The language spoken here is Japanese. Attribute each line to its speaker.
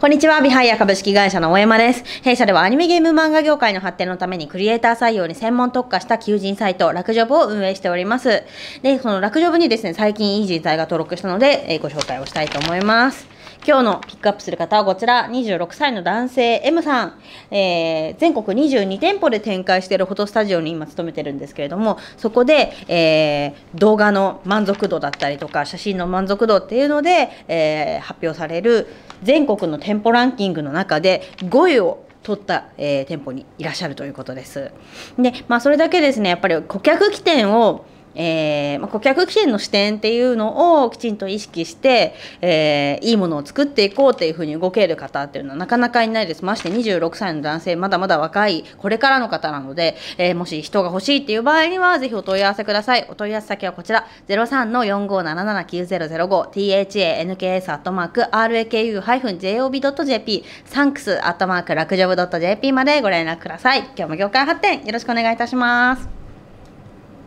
Speaker 1: こんにちは、ビハイア株式会社の大山です。弊社ではアニメゲーム漫画業界の発展のためにクリエイター採用に専門特化した求人サイト、ラクジョブを運営しております。で、そのラクジョブにですね、最近いい人材が登録したので、えー、ご紹介をしたいと思います。今日のピックアップする方はこちら、26歳の男性 M さん。えー、全国22店舗で展開しているフォトスタジオに今勤めてるんですけれども、そこで、えー、動画の満足度だったりとか、写真の満足度っていうので、えー、発表される全国の店舗ランキングの中で5位を取った、えー、店舗にいらっしゃるということです。で、まあそれだけですね、やっぱり顧客起点をえーまあ、顧客支援の視点っていうのをきちんと意識して、えー、いいものを作っていこうっていうふうに動ける方っていうのはなかなかいないですまして26歳の男性まだまだ若いこれからの方なので、えー、もし人が欲しいっていう場合にはぜひお問い合わせくださいお問い合わせ先はこちら03の 45779005thanas.raku-job.jp サンクスラクジョブ .jp までご連絡ください今日も業界発展よろしくお願いいたします